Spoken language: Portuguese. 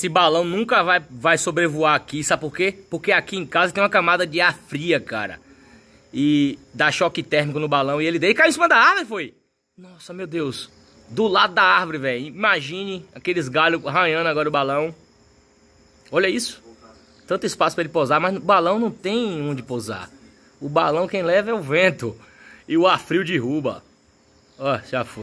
Esse balão nunca vai, vai sobrevoar aqui, sabe por quê? Porque aqui em casa tem uma camada de ar fria, cara. E dá choque térmico no balão e ele daí caiu em cima da árvore, foi? Nossa, meu Deus. Do lado da árvore, velho. Imagine aqueles galhos arranhando agora o balão. Olha isso. Tanto espaço para ele pousar, mas o balão não tem onde pousar. O balão quem leva é o vento. E o ar frio derruba. Ó, já foi.